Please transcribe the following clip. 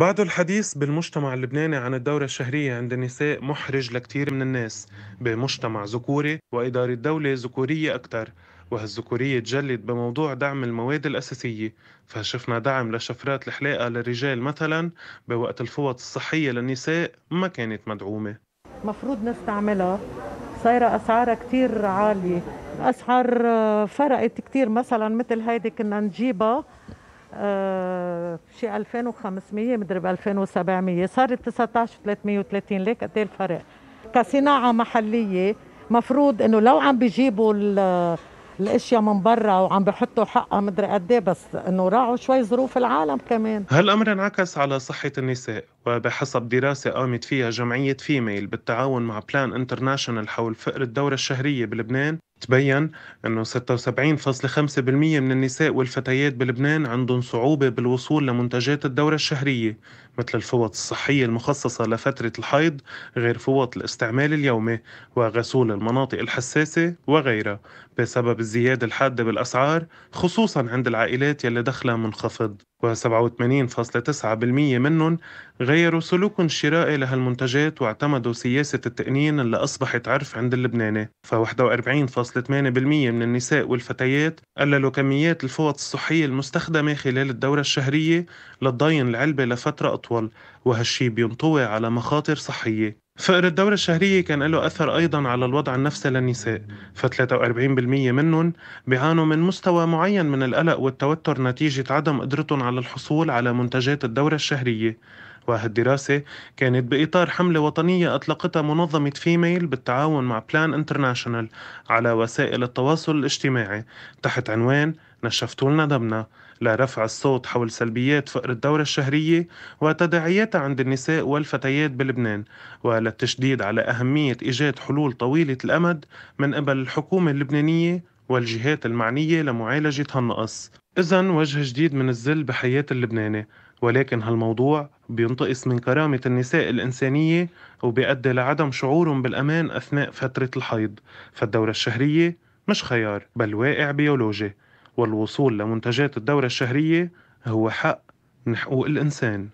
بعد الحديث بالمجتمع اللبناني عن الدورة الشهرية عند النساء محرج لكتير من الناس بمجتمع ذكوري وإدارة دولة ذكورية أكثر وهالذكورية تجلد بموضوع دعم المواد الأساسية فشفنا دعم لشفرات الحلاقة للرجال مثلا بوقت الفوط الصحية للنساء ما كانت مدعومة مفروض نستعملها صايرة أسعارها كتير عالية أسعار فرقت كتير مثلا مثل هيدي كنا نجيبها آه شي 2500 مدرب 2700 صارت 19330 ليك قد ايه الفرق كصناعه محليه مفروض انه لو عم بيجيبوا الاشياء من برا وعم بحطوا حقها مدري قد إيه، بس انه راعوا شوي ظروف العالم كمان هالامر انعكس على صحه النساء وبحسب دراسه قامت فيها جمعيه فيميل بالتعاون مع بلان انترناشونال حول فقر الدوره الشهريه بلبنان تبين أنه 76.5% من النساء والفتيات بلبنان عندهم صعوبة بالوصول لمنتجات الدورة الشهرية مثل الفوط الصحية المخصصة لفترة الحيض غير فوط الاستعمال اليومي وغسول المناطق الحساسة وغيرها بسبب الزيادة الحادة بالأسعار خصوصا عند العائلات يلي دخلها منخفض و87.9% منهم غيروا سلوكهم الشرائي لهالمنتجات واعتمدوا سياسة التقنين اللي أصبحت عرف عند اللبناني ف41.8% من النساء والفتيات قللوا كميات الفوط الصحية المستخدمة خلال الدورة الشهرية لتضاين العلبة لفترة أطول وهالشي بينطوي على مخاطر صحية فقر الدورة الشهرية كان له أثر أيضا على الوضع النفسي للنساء ف 43% منهم بيعانوا من مستوى معين من القلق والتوتر نتيجة عدم قدرتهم على الحصول على منتجات الدورة الشهرية وهالدراسة كانت بإطار حملة وطنية أطلقتها منظمة فيميل بالتعاون مع بلان انترناشونال على وسائل التواصل الاجتماعي تحت عنوان نشفتوا لنا دمنا لرفع الصوت حول سلبيات فقر الدورة الشهرية وتداعياتها عند النساء والفتيات بلبنان وللتشديد على أهمية إيجاد حلول طويلة الأمد من قبل الحكومة اللبنانية والجهات المعنية لمعالجة هالنقص إذا وجه جديد من الذل بحياة اللبناني ولكن هالموضوع بينتقص من كرامة النساء الإنسانية وبيؤدي لعدم شعورهم بالأمان أثناء فترة الحيض فالدورة الشهرية مش خيار بل واقع بيولوجي والوصول لمنتجات الدورة الشهرية هو حق من حقوق الإنسان